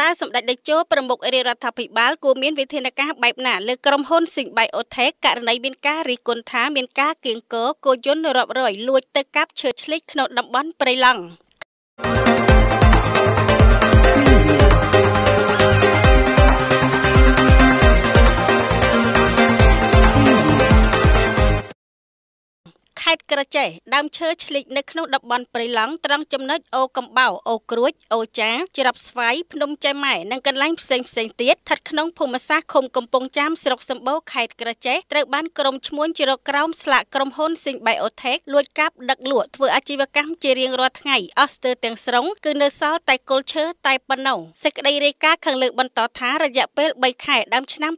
តើសម្ដេចតេជោប្រមុខរាជរដ្ឋាភិបាលគួរមានវិធានការបែបណាលើក្រុមហ៊ុន Symbiotek ករណីមានការរិះគន់ថាមានការគៀងគរគោយន្តរាប់រយលួចទៅកាប់ឈើឆ្លេកក្នុងតំបន់ព្រៃឡង់ក្រចេះដើមឈើឆ្លិចនៅក្នុងតំបន់ព្រៃឡង់ត្រង់ចំណុចអូកំបោអូក្រួចអូចាច្រាប់ស្វាយភ្នំចៃម៉ែនិងកន្លែងផ្សេងផ្សេងទៀតស្ថិតក្នុងភូមិសាស្ត្រឃុំកំពង់ចាមស្រុកសម្បូរខេត្តក្រចេះត្រូវបានក្រុមឈ្មួញជ្រកក្រោមស្លាកក្រុមហ៊ុនស៊ីងបៃអូថេកលួចកាប់ដឹកលក់ធ្វើអាជីវកម្មជារៀងរាល់ថ្ងៃអស់ស្ទើរទាំងស្រុងគឺនៅសល់តែគល់ឈើតែប៉ុណ្ណោះសេចក្តីរាយការណ៍ខាងលើបន្តថារយៈពេល3ខែដើមឆ្នាំ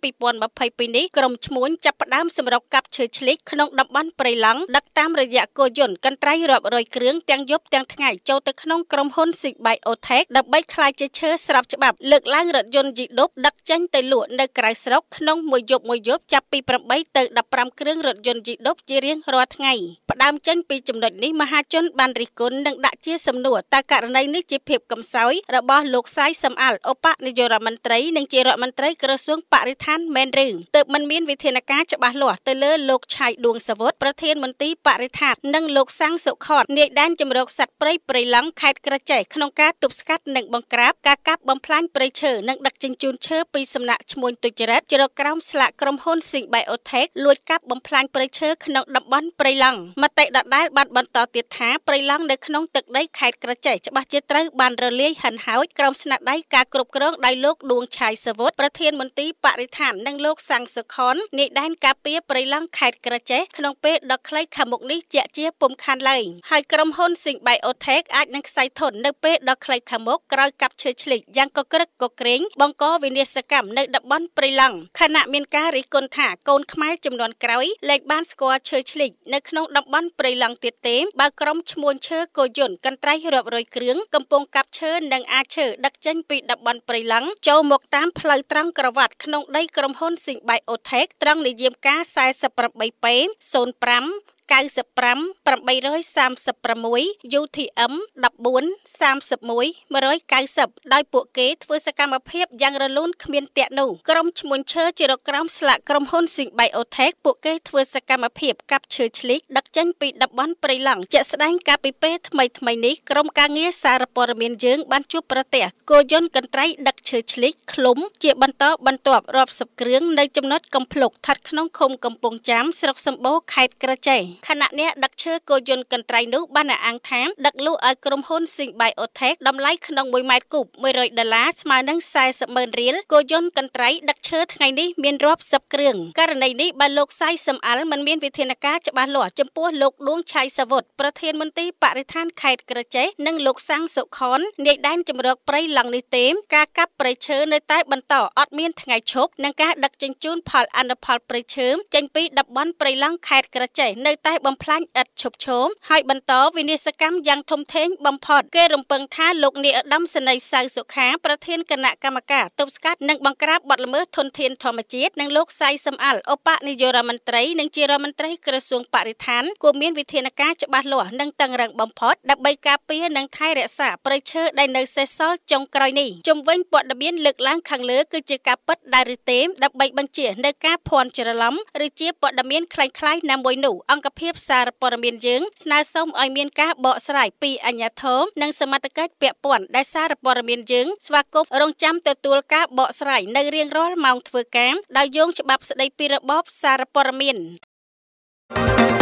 2022នេះក្រុមឈ្មួញចាប់ផ្ដើមសម្រុកកាប់ឈើឆ្លិចក្នុងតំបន់ព្រៃឡង់ដឹកតាមររយៈគោយន្តកន្ត្រៃរាប់រយគ្រឿងទាំងយប់ទាំងថ្ងៃចូលទៅក្នុងក្រុមហ៊ុន Sigbike Otech ដើម្បីខ្លាយជាឈើស្រាប់ច្បាប់លើកឡើងរថយន្តយីដុបដឹកចេញទៅលក់នៅក្រៅស្រុកក្នុងមួយយប់មួយយប់ចាប់ពី8ទៅ15គ្រឿងរថយន្តយីដុបជារៀងរាល់ថ្ងៃផ្ដើមចេញពីចំណុចនេះមហាជនបានរិះគន់និងដាក់ជាសំណួរតើករណីនេះជាភាពកំសោយរបស់លោកសាយសំអាលឧបនាយករដ្ឋមន្ត្រីនិងជារដ្ឋមន្ត្រីក្រសួងបរិស្ថានមែនឬទើបមិនមានវិធានការច្បាស់លាស់ទៅលើលោកឆៃដួងសវុតប្រធានមន្ត្រីបរិថាត់និងលោកសាំងសុខតនាយដែនជំរកសត្វព្រៃព្រៃឡង់ខេត្តក្រចេះក្នុងការទប់ស្កាត់និងបង្ក្រាបការកាប់បំផ្លាញព្រៃឈើនិងដឹកជញ្ជូនឈើពីសំណាក់ឈ្មួញទុច្ចរិតជ្រកក្រោមស្លាកក្រុមហ៊ុន Sing Biotech លួចកាប់បំផ្លាញព្រៃឈើក្នុងតំបន់ព្រៃឡង់មតិដដែលបានបន្តទៀតថាព្រៃឡង់នៅក្នុងទឹកដីខេត្តក្រចេះច្បាស់ជាត្រូវបានរលាយហិនហោចក្រោមស្នាដៃការគ្រប់គ្រងដោយលោកដួងឆៃសវុតប្រធានមន្ទីរបរិស្ថាននិងលោកសាំងសុខននាយដែនការពារព្រៃឡង់ខេត្តក្រចេះក្នុងពេលដ៏ខ្លីខាងមុខនេះជាក់ជាពុំខានឡើយហើយក្រុមហ៊ុន Synbiotech អាចនឹងខ្សែធននៅ ពេលដ៏ខ្លីខាងមុខក្រោយកាប់ឈើឆ្លិចយ៉ាងកក្រឹកកក្រែងបង្កវិនាសកម្មនៅតំបន់ព្រៃឡង់ខណៈមានការរិះគន់ថាកូនខ្មែរចំនួនក្រោយលែងបានស្គាល់ឈើឆ្លិចនៅក្នុងតំបន់ព្រៃឡង់ទៀតទេបើក្រុមឈ្មួញឈើកោយុនកន្ត្រៃរាប់រយគ្រឿងកំពុងកាប់ឈើនិងអាចឈើដឹកចេញពីតំបន់ព្រៃឡង់ចូលមកតាមផ្លូវត្រង់ក្រវ៉ាត់ក្នុងដីក្រុមហ៊ុន Synbiotech ត្រង់នាយាមការ 48P 05 836 UTM 143190ដោយពួកគេធ្វើសកម្មភាពយ៉ាងរលូនគ្មានតាក់នោះក្រុមឈ្មួញឈើជារក្រោមស្លាកក្រុមហ៊ុន Symbiotech ពួកគេធ្វើសកម្មភាពកាប់ឈើឆ្លីកដឹកចេញពីតំបន់ព្រៃឡង់ជាក់ស្ដែងកាលពីពេលថ្មីថ្មីនេះក្រុមការងារសារព័ត៌មានយើង បានជួបប្រទះគោយន្តកន្ត្រៃដឹកឈើឆ្លីកឃ្លុំជាបន្តបន្ទាប់រាប់សិបគ្រឿងនៅចំណុចកំភ្លុកស្ថិតក្នុងឃុំកំពង់ចាមស្រុកសម្បូរខេត្តក្រចេះខណៈអ្នកដឹកឈើគោយន្តកន្ត្រៃនោះបានអះអាងថាដឹកលក់ឲ្យក្រុមហ៊ុន Symbiotech តម្លៃក្នុង1ម៉ែត្រគូប100ដុល្លារស្មើនឹង40ម៉ឺនរៀលគោយន្តកន្ត្រៃដឹកឈើថ្ងៃនេះមានរាប់សិបគ្រឿងករណីនេះបើលោកសៃសំអល់មិនមានវិធានការច្បាស់លាស់ចំពោះលោកដួងឆៃសាវុតប្រធានមន្ត្រីបរិស្ថានខេត្តក្រចេះនិងលោកសាំងសុខុននាយដែនជំរកព្រៃឡង់នេះទេការកាប់ព្រៃឈើនៅតែបន្តអត់មានថ្ងៃឈប់និងការដឹកជញ្ជូនផល អនុផលព្រៃឈើចេញពីតំបន់ព្រៃឡង់ខេត្តក្រចេះនៅតែបំផ្លាញឥតឈប់ឈរហើយបន្តវិនិស្សកម្មយ៉ាងធំធេងបំផុតគេរំពឹងថាលោកនាយឧត្តមសេនីយ៍សៅសុខាប្រធានគណៈកម្មការទប់ស្កាត់និងបង្ក្រាបបទល្មើសធនធានធម្មជាតិនិងលោកសៃសំអល់ឧបនាយករដ្ឋមន្ត្រីនិងជារដ្ឋមន្ត្រីក្រសួងបរិស្ថានគួរមានវិធានការច្បាស់លាស់និងតឹងរ៉ឹងបំផុតដើម្បីការពារនិងថែរក្សា ប្រៃឈើដែលនៅសេសសល់ចុងក្រោយនេះជំវិញព័ត៌មានលើកឡើងខាងលើគឺជាការពិតដែរឬទេដើម្បីបញ្ជានៅការភ័ន្តច្រឡំឬជាព័ត៌មានคล้ายៗណាមួយនោះអង្គភាពសារព័ត៌មានយើងស្នើសុំឲ្យមានការបកស្រាយពីអាជ្ញាធរនិងសមត្ថកិច្ចពាក់ព័ន្ធដែលសារព័ត៌មានយើងស្វាគមន៍រងចាំទទួលការបកស្រាយនៅរៀងរាល់ម៉ោងធ្វើការដោយយោងច្បាប់ស្តីពីរបបសារព័ត៌មាន thank you